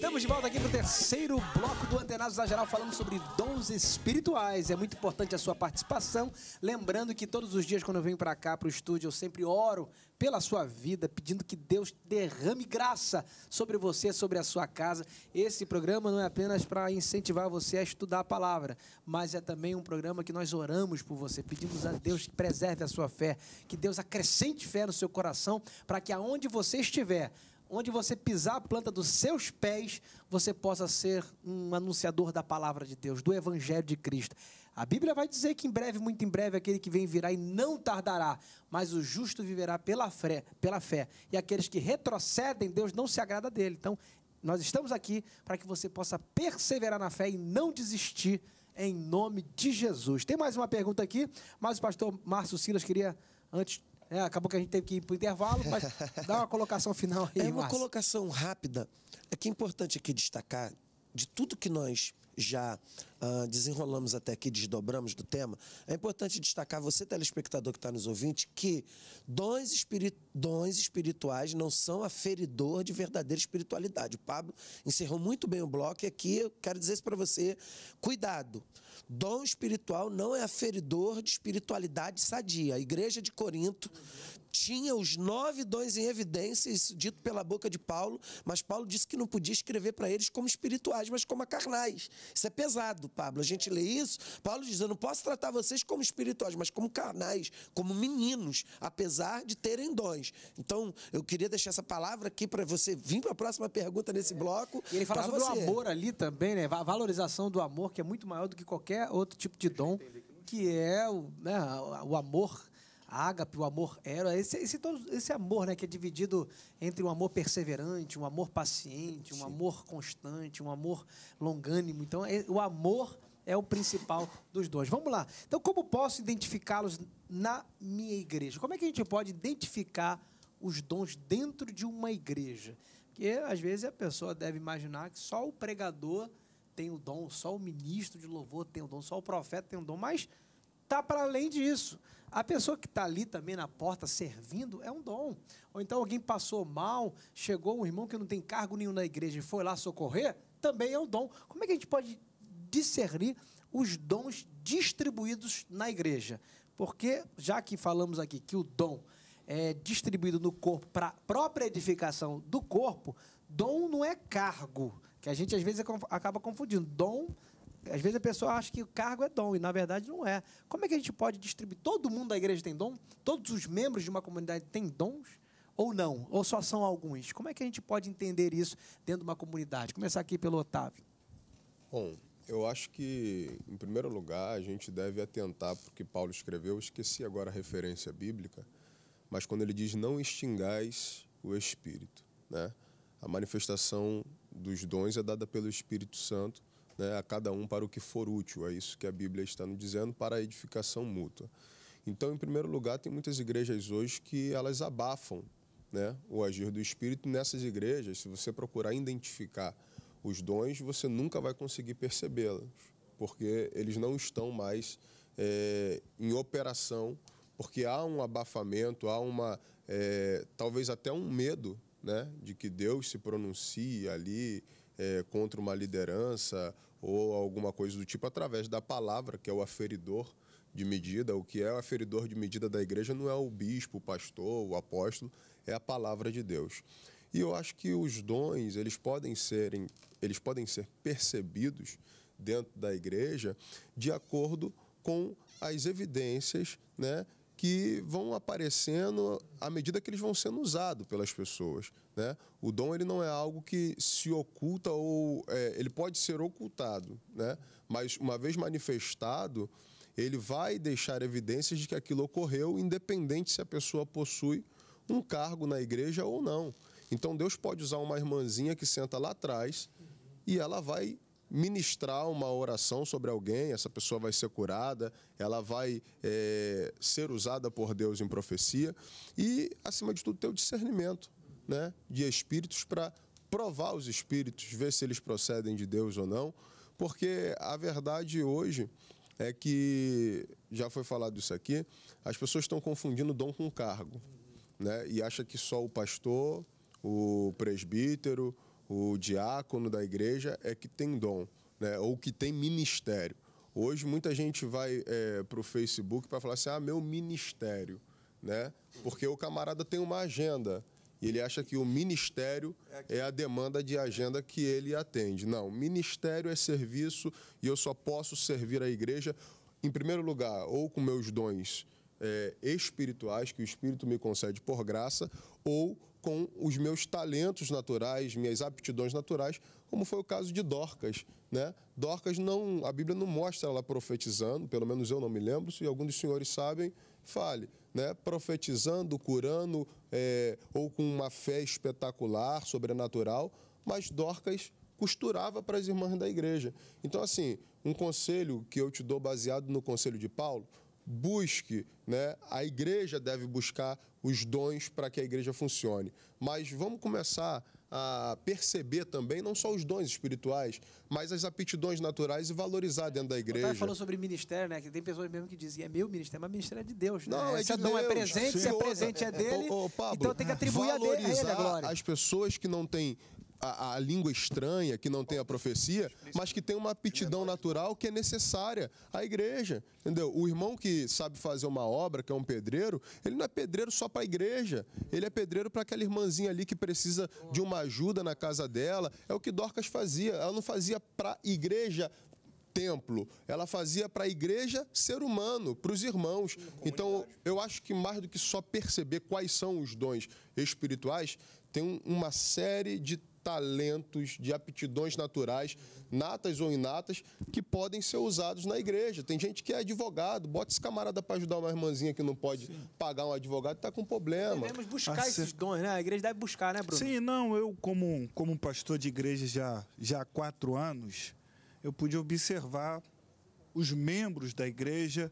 Estamos de volta aqui para o terceiro bloco do Antenados da Geral, falando sobre dons espirituais. É muito importante a sua participação. Lembrando que todos os dias, quando eu venho para cá, para o estúdio, eu sempre oro pela sua vida, pedindo que Deus derrame graça sobre você, sobre a sua casa. Esse programa não é apenas para incentivar você a estudar a palavra, mas é também um programa que nós oramos por você. Pedimos a Deus que preserve a sua fé, que Deus acrescente fé no seu coração, para que aonde você estiver, onde você pisar a planta dos seus pés, você possa ser um anunciador da palavra de Deus, do evangelho de Cristo. A Bíblia vai dizer que em breve, muito em breve, aquele que vem virá e não tardará, mas o justo viverá pela fé, pela fé. E aqueles que retrocedem, Deus não se agrada dele. Então, nós estamos aqui para que você possa perseverar na fé e não desistir em nome de Jesus. Tem mais uma pergunta aqui, mas o pastor Márcio Silas queria antes é, acabou que a gente teve que ir para o intervalo, mas dá uma colocação final aí. É uma Márcio. colocação rápida. É que é importante aqui destacar de tudo que nós já uh, desenrolamos até aqui, desdobramos do tema, é importante destacar, você telespectador que está nos ouvindo, que dons, espiritu dons espirituais não são aferidor de verdadeira espiritualidade. O Pablo encerrou muito bem o bloco e aqui eu quero dizer isso para você, cuidado, dom espiritual não é aferidor de espiritualidade sadia. A igreja de Corinto tinha os nove dons em evidência, isso dito pela boca de Paulo, mas Paulo disse que não podia escrever para eles como espirituais, mas como carnais. Isso é pesado. Pablo. A gente lê isso. Paulo diz: Eu não posso tratar vocês como espirituais, mas como carnais, como meninos, apesar de terem dons. Então, eu queria deixar essa palavra aqui para você vir para a próxima pergunta nesse bloco. E ele fala sobre você. o amor ali também, né? A valorização do amor, que é muito maior do que qualquer outro tipo de dom, que é o, né, o amor ágape, o amor era, esse, esse, esse amor né, que é dividido entre um amor perseverante, um amor paciente, um Sim. amor constante, um amor longânimo. Então, é, o amor é o principal dos dois. Vamos lá. Então, como posso identificá-los na minha igreja? Como é que a gente pode identificar os dons dentro de uma igreja? Porque, às vezes, a pessoa deve imaginar que só o pregador tem o dom, só o ministro de louvor tem o dom, só o profeta tem o dom, mas está para além disso. A pessoa que está ali também na porta servindo é um dom. Ou então alguém passou mal, chegou um irmão que não tem cargo nenhum na igreja e foi lá socorrer, também é um dom. Como é que a gente pode discernir os dons distribuídos na igreja? Porque, já que falamos aqui que o dom é distribuído no corpo para própria edificação do corpo, dom não é cargo, que a gente às vezes acaba confundindo. Dom às vezes a pessoa acha que o cargo é dom, e na verdade não é. Como é que a gente pode distribuir? Todo mundo da igreja tem dom? Todos os membros de uma comunidade têm dons? Ou não? Ou só são alguns? Como é que a gente pode entender isso dentro de uma comunidade? Começar aqui pelo Otávio. Bom, eu acho que, em primeiro lugar, a gente deve atentar para o que Paulo escreveu. Eu esqueci agora a referência bíblica, mas quando ele diz: Não extingais o espírito. Né? A manifestação dos dons é dada pelo Espírito Santo né, a cada um para o que for útil. É isso que a Bíblia está nos dizendo para a edificação mútua. Então, em primeiro lugar, tem muitas igrejas hoje que elas abafam né, o agir do Espírito. Nessas igrejas, se você procurar identificar os dons, você nunca vai conseguir percebê-los, porque eles não estão mais é, em operação, porque há um abafamento, há uma é, talvez até um medo né, de que Deus se pronuncie ali é, contra uma liderança ou alguma coisa do tipo através da palavra, que é o aferidor de medida. O que é o aferidor de medida da igreja não é o bispo, o pastor, o apóstolo, é a palavra de Deus. E eu acho que os dons, eles podem serem, eles podem ser percebidos dentro da igreja de acordo com as evidências, né, que vão aparecendo à medida que eles vão sendo usados pelas pessoas. Né? O dom ele não é algo que se oculta ou é, ele pode ser ocultado, né? mas uma vez manifestado, ele vai deixar evidências de que aquilo ocorreu, independente se a pessoa possui um cargo na igreja ou não. Então Deus pode usar uma irmãzinha que senta lá atrás e ela vai ministrar uma oração sobre alguém, essa pessoa vai ser curada, ela vai é, ser usada por Deus em profecia e, acima de tudo, ter o discernimento né, de espíritos para provar os espíritos, ver se eles procedem de Deus ou não, porque a verdade hoje é que, já foi falado isso aqui, as pessoas estão confundindo dom com cargo, né? E acha que só o pastor, o presbítero, o diácono da igreja é que tem dom, né? ou que tem ministério. Hoje muita gente vai é, para o Facebook para falar assim, ah, meu ministério, né? Porque o camarada tem uma agenda e ele acha que o ministério é, é a demanda de agenda que ele atende. Não, ministério é serviço e eu só posso servir a igreja, em primeiro lugar, ou com meus dons é, espirituais, que o Espírito me concede por graça, ou com os meus talentos naturais, minhas aptidões naturais, como foi o caso de Dorcas. Né? Dorcas, não, a Bíblia não mostra ela profetizando, pelo menos eu não me lembro, se algum dos senhores sabem, fale. Né? Profetizando, curando, é, ou com uma fé espetacular, sobrenatural, mas Dorcas costurava para as irmãs da igreja. Então, assim, um conselho que eu te dou baseado no conselho de Paulo, busque, né? A igreja deve buscar os dons para que a igreja funcione. Mas vamos começar a perceber também não só os dons espirituais, mas as aptidões naturais e valorizar dentro da igreja. Você falou sobre ministério, né? Que tem pessoas mesmo que dizem, é meu ministério, é mas ministério é de Deus, né? Não, é Essa de não é presente, se é presente é dele. Ô, ô, Pablo, então tem que atribuir a, dele, a ele a glória. As pessoas que não têm a, a, língua estranha, que não tem a profecia, mas que tem uma aptidão natural que é necessária à igreja. Entendeu? O irmão que sabe fazer uma obra, que é um pedreiro, ele não é pedreiro só para a igreja. Ele é pedreiro para aquela irmãzinha ali que precisa de uma ajuda na casa dela. É o que Dorcas fazia. Ela não fazia para a igreja templo, ela fazia para a igreja ser humano, para os irmãos. Então, eu acho que mais do que só perceber quais são os dons espirituais, tem uma série de talentos, de aptidões naturais, natas ou inatas, que podem ser usados na igreja. Tem gente que é advogado, bota esse camarada para ajudar uma irmãzinha que não pode Sim. pagar um advogado, está com problema. Devemos buscar esses dons, né? A igreja deve buscar, né, Bruno? Sim, não, eu como, como pastor de igreja já, já há quatro anos, eu pude observar os membros da igreja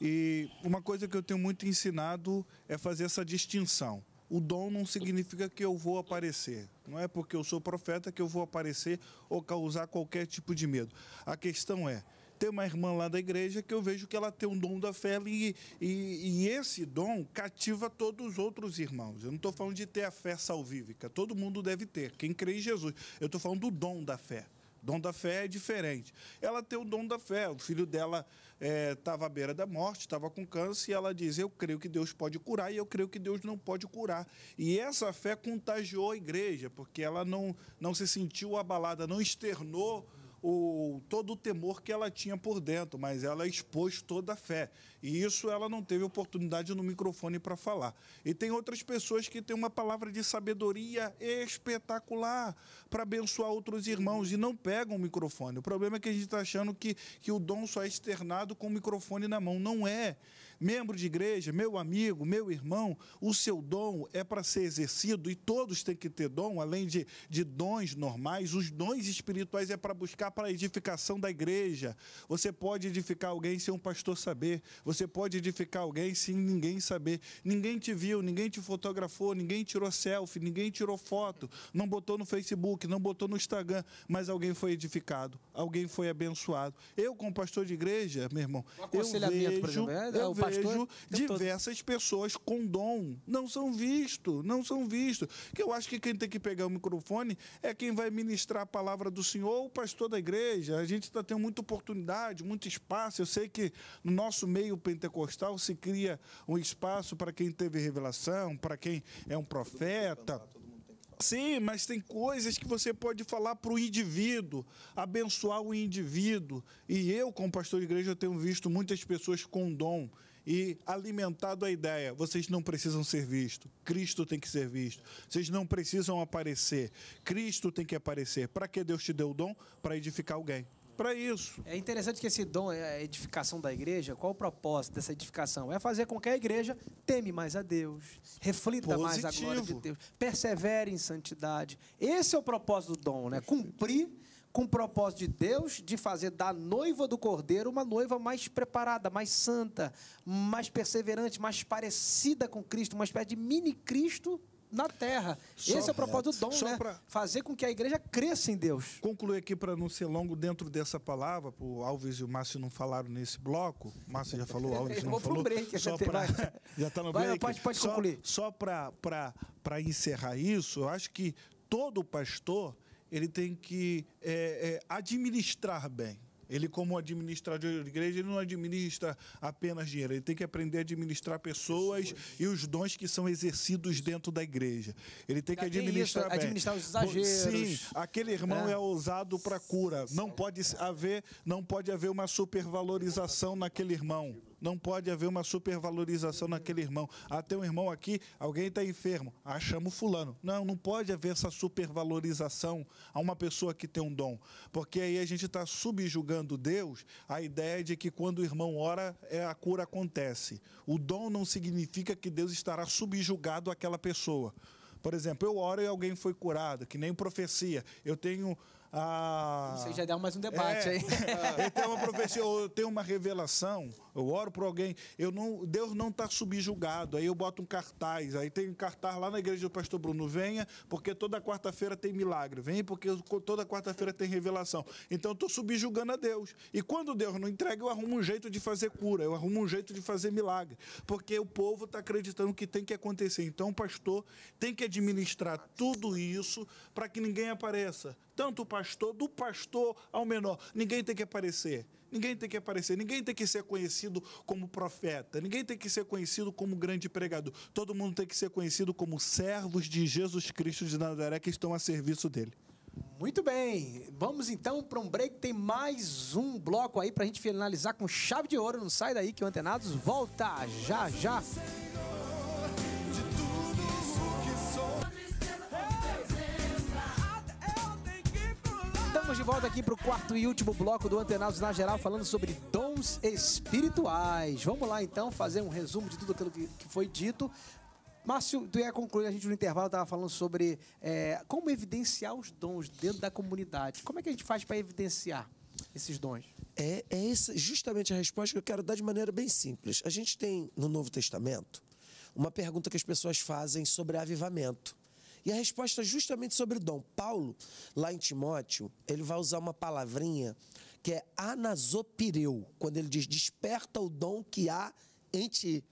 e uma coisa que eu tenho muito ensinado é fazer essa distinção o dom não significa que eu vou aparecer. Não é porque eu sou profeta que eu vou aparecer ou causar qualquer tipo de medo. A questão é: tem uma irmã lá da igreja que eu vejo que ela tem um dom da fé e, e, e esse dom cativa todos os outros irmãos. Eu não estou falando de ter a fé salvífica, todo mundo deve ter, quem crê em Jesus. Eu estou falando do dom da fé. Dom da fé é diferente. Ela tem o dom da fé. O filho dela estava é, à beira da morte, estava com câncer, e ela diz: Eu creio que Deus pode curar, e eu creio que Deus não pode curar. E essa fé contagiou a igreja, porque ela não, não se sentiu abalada, não externou o, todo o temor que ela tinha por dentro, mas ela expôs toda a fé. E isso ela não teve oportunidade no microfone para falar. E tem outras pessoas que têm uma palavra de sabedoria espetacular para abençoar outros irmãos e não pegam o microfone. O problema é que a gente está achando que, que o dom só é externado com o microfone na mão. Não é membro de igreja, meu amigo, meu irmão, o seu dom é para ser exercido e todos têm que ter dom, além de, de dons normais, os dons espirituais é para buscar para a edificação da igreja. Você pode edificar alguém sem um pastor saber, você pode edificar alguém sem ninguém saber. Ninguém te viu, ninguém te fotografou, ninguém tirou selfie, ninguém tirou foto, não botou no Facebook, não botou no Instagram, mas alguém foi edificado, alguém foi abençoado. Eu, como pastor de igreja, meu irmão, o aconselhamento, eu vejo, por exemplo, é, o vejo, vejo diversas pessoas com dom. Não são vistos, não são vistos. Que eu acho que quem tem que pegar o microfone é quem vai ministrar a palavra do Senhor ou o pastor da igreja. A gente está tendo muita oportunidade, muito espaço. Eu sei que no nosso meio pentecostal se cria um espaço para quem teve revelação, para quem é um profeta. Sim, mas tem coisas que você pode falar para o indivíduo, abençoar o indivíduo. E eu, como pastor de igreja, tenho visto muitas pessoas com dom e alimentado a ideia: vocês não precisam ser vistos, Cristo tem que ser visto, vocês não precisam aparecer, Cristo tem que aparecer. Para que Deus te deu o dom? Para edificar alguém. Para isso. É interessante que esse dom, é a edificação da igreja, qual o propósito dessa edificação? É fazer com que a igreja teme mais a Deus, reflita Positivo. mais a glória de Deus, persevere em santidade. Esse é o propósito do dom, né? Cumprir com o propósito de Deus de fazer da noiva do cordeiro uma noiva mais preparada, mais santa, mais perseverante, mais parecida com Cristo, uma espécie de mini Cristo na terra. Só, Esse é o propósito do dom, só né? Pra... Fazer com que a igreja cresça em Deus. Concluir aqui para não ser longo dentro dessa palavra, o Alves e o Márcio não falaram nesse bloco. O Márcio já falou, o Alves não falou. Break, só pra... já está no Vai, break. Pode, pode concluir. Só, só para encerrar isso, eu acho que todo pastor ele tem que é, é, administrar bem. Ele, como administrador de igreja, ele não administra apenas dinheiro, ele tem que aprender a administrar pessoas, pessoas. e os dons que são exercidos dentro da igreja. Ele tem que administrar. Isso, bem. administrar os exageros. Sim, aquele irmão é, é ousado para cura. Não pode, haver, não pode haver uma supervalorização naquele irmão não pode haver uma supervalorização naquele irmão. Ah, tem um irmão aqui, alguém está enfermo, ah, chama o fulano. Não, não pode haver essa supervalorização a uma pessoa que tem um dom, porque aí a gente está subjugando Deus à ideia de que quando o irmão ora, é, a cura acontece. O dom não significa que Deus estará subjugado àquela pessoa. Por exemplo, eu oro e alguém foi curado, que nem profecia. Eu tenho você ah, já dá mais um debate é, aí. então, uma profecia, eu tenho uma revelação, eu oro por alguém, eu não, Deus não está subjugado. Aí eu boto um cartaz, aí tem um cartaz lá na igreja do pastor Bruno, venha, porque toda quarta-feira tem milagre, vem porque toda quarta-feira tem revelação. Então eu estou subjugando a Deus. E quando Deus não entrega, eu arrumo um jeito de fazer cura, eu arrumo um jeito de fazer milagre. Porque o povo está acreditando que tem que acontecer. Então o pastor tem que administrar tudo isso para que ninguém apareça, tanto o pastor, do pastor ao menor. Ninguém tem que aparecer. Ninguém tem que aparecer, ninguém tem que ser conhecido como profeta, ninguém tem que ser conhecido como grande pregador. Todo mundo tem que ser conhecido como servos de Jesus Cristo de Nazaré que estão a serviço dele. Muito bem, vamos então para um break. Tem mais um bloco aí para a gente finalizar com chave de ouro. Não sai daí que o Antenados volta já já. Senhor, Estamos de volta aqui para o quarto e último bloco do Antenados na Geral, falando sobre dons espirituais. Vamos lá, então, fazer um resumo de tudo aquilo que, que foi dito. Márcio, tu ia concluir, a gente no intervalo estava falando sobre é, como evidenciar os dons dentro da comunidade. Como é que a gente faz para evidenciar esses dons? É, é essa, justamente a resposta que eu quero dar de maneira bem simples. A gente tem no Novo Testamento uma pergunta que as pessoas fazem sobre avivamento. E a resposta é justamente sobre dom. Paulo, lá em Timóteo, ele vai usar uma palavrinha que é anasopireu, quando ele diz: desperta o dom que há em ti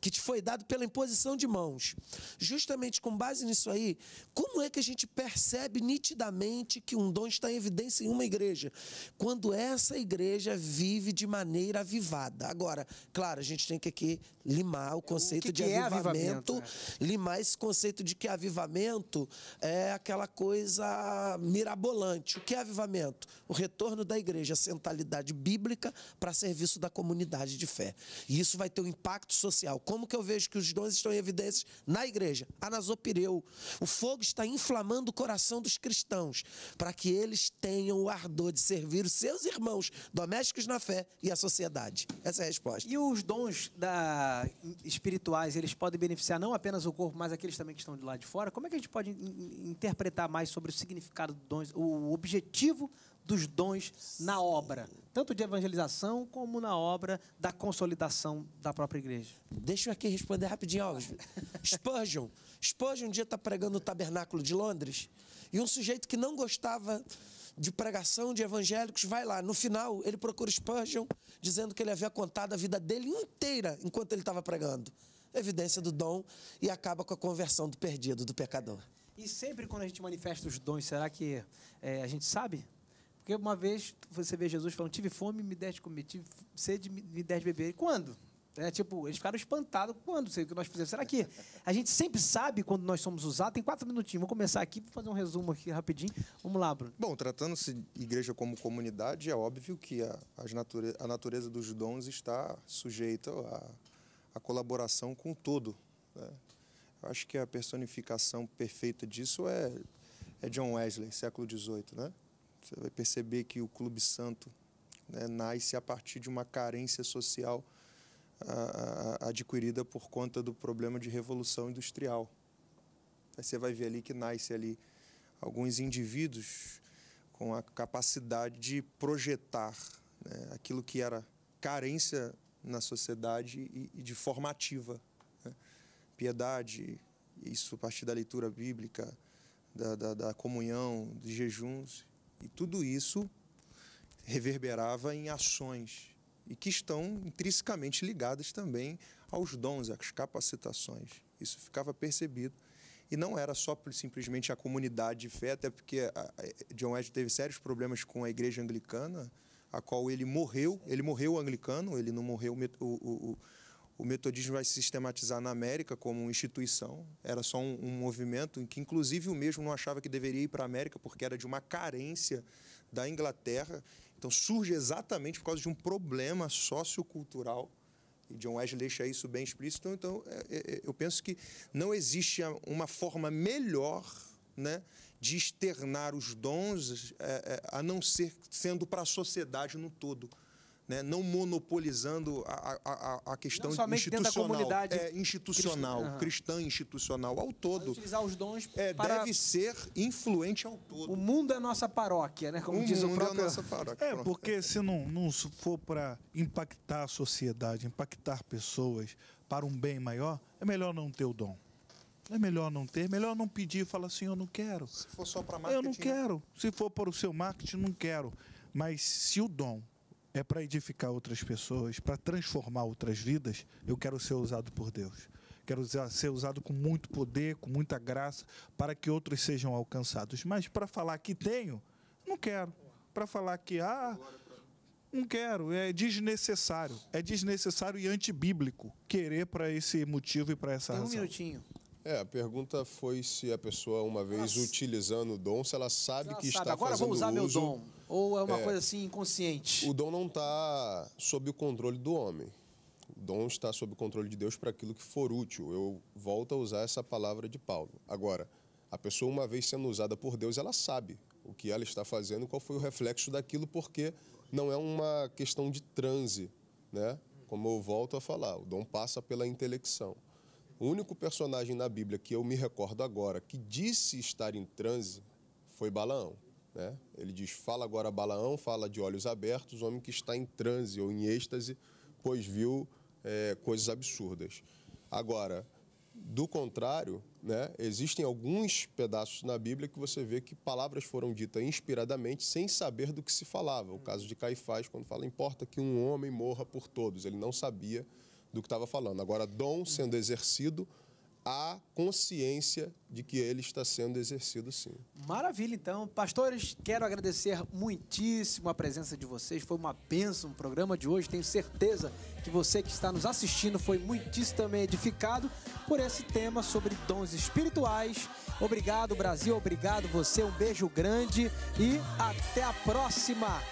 que te foi dado pela imposição de mãos. Justamente com base nisso aí, como é que a gente percebe nitidamente que um dom está em evidência em uma igreja? Quando essa igreja vive de maneira avivada. Agora, claro, a gente tem que aqui limar o conceito o que de que avivamento, é avivamento né? limar esse conceito de que avivamento é aquela coisa mirabolante. O que é avivamento? O retorno da igreja, a centralidade bíblica para serviço da comunidade de fé. E isso vai ter um impacto social social. Como que eu vejo que os dons estão em evidência na igreja? Anasopireu. O fogo está inflamando o coração dos cristãos para que eles tenham o ardor de servir os seus irmãos domésticos na fé e a sociedade. Essa é a resposta. E os dons da... espirituais, eles podem beneficiar não apenas o corpo, mas aqueles também que estão de lá de fora? Como é que a gente pode interpretar mais sobre o significado dos dons, o objetivo dos dons na obra, tanto de evangelização como na obra da consolidação da própria igreja. Deixa eu aqui responder rapidinho, August. Spurgeon. Spurgeon um dia está pregando no tabernáculo de Londres e um sujeito que não gostava de pregação de evangélicos vai lá. No final, ele procura Spurgeon dizendo que ele havia contado a vida dele inteira enquanto ele estava pregando. Evidência do dom e acaba com a conversão do perdido, do pecador. E sempre quando a gente manifesta os dons, será que é, a gente sabe porque uma vez você vê Jesus falando: tive fome, me deste comer, tive sede, me deste beber. E quando? É, tipo, eles ficaram espantados quando sei o que nós fizemos. Será que a gente sempre sabe quando nós somos usados? Tem quatro minutinhos. Vou começar aqui, vou fazer um resumo aqui rapidinho. Vamos lá, Bruno. Bom, tratando-se de igreja como comunidade, é óbvio que a, natureza, a natureza dos dons está sujeita à, à colaboração com todo. Né? Acho que a personificação perfeita disso é, é John Wesley, século XVIII, né? Você vai perceber que o Clube Santo né, nasce a partir de uma carência social adquirida por conta do problema de revolução industrial. Aí você vai ver ali que nasce ali alguns indivíduos com a capacidade de projetar né, aquilo que era carência na sociedade e, e de formativa. Né? Piedade, isso a partir da leitura bíblica, da, da, da comunhão, dos jejuns. E tudo isso reverberava em ações e que estão intrinsecamente ligadas também aos dons, às capacitações. Isso ficava percebido. E não era só simplesmente a comunidade de fé, até porque John Wesley teve sérios problemas com a igreja anglicana, a qual ele morreu, ele morreu anglicano, ele não morreu o, o, o metodismo vai se sistematizar na América como instituição. Era só um, um movimento em que, inclusive, o mesmo não achava que deveria ir para a América, porque era de uma carência da Inglaterra. Então, surge exatamente por causa de um problema sociocultural. E John Wesley deixa isso bem explícito. Então, é, é, é, eu penso que não existe uma forma melhor né, de externar os dons, a não ser sendo para a sociedade no todo né, não monopolizando a, a, a questão não, institucional, é, institucional, cristã, cristã, institucional ao todo. utilizar os dons é, para... deve ser influente ao todo. O mundo é nossa paróquia, né? Como o diz mundo o é próprio. É, nossa paróquia. é porque se não, não for para impactar a sociedade, impactar pessoas para um bem maior, é melhor não ter o dom. É melhor não ter, é melhor não pedir e falar assim, eu não quero. Se for só para marketing. Eu não né? quero. Se for para o seu marketing, não quero. Mas se o dom é para edificar outras pessoas, para transformar outras vidas, eu quero ser usado por Deus. Quero ser usado com muito poder, com muita graça, para que outros sejam alcançados. Mas para falar que tenho, não quero. Para falar que, ah, não quero, é desnecessário. É desnecessário e antibíblico querer para esse motivo e para essa razão. Um minutinho. É, a pergunta foi se a pessoa, uma vez ela... utilizando o dom, se ela sabe ela que está Agora fazendo vou usar uso... meu dom. Ou é uma é, coisa assim inconsciente? O dom não está sob o controle do homem. O dom está sob o controle de Deus para aquilo que for útil. Eu volto a usar essa palavra de Paulo. Agora, a pessoa, uma vez sendo usada por Deus, ela sabe o que ela está fazendo, qual foi o reflexo daquilo, porque não é uma questão de transe, né? Como eu volto a falar, o dom passa pela intelecção. O único personagem na Bíblia que eu me recordo agora que disse estar em transe foi Balaão. Né? Ele diz: Fala agora Balaão, fala de olhos abertos, homem que está em transe ou em êxtase, pois viu é, coisas absurdas. Agora, do contrário, né, existem alguns pedaços na Bíblia que você vê que palavras foram ditas inspiradamente sem saber do que se falava. O caso de Caifás, quando fala: Importa que um homem morra por todos. Ele não sabia do que estava falando. Agora, dom sendo exercido, a consciência de que ele está sendo exercido sim. Maravilha, então. Pastores, quero agradecer muitíssimo a presença de vocês. Foi uma bênção o programa de hoje. Tenho certeza que você que está nos assistindo foi muitíssimo também edificado por esse tema sobre dons espirituais. Obrigado, Brasil. Obrigado você. Um beijo grande e até a próxima.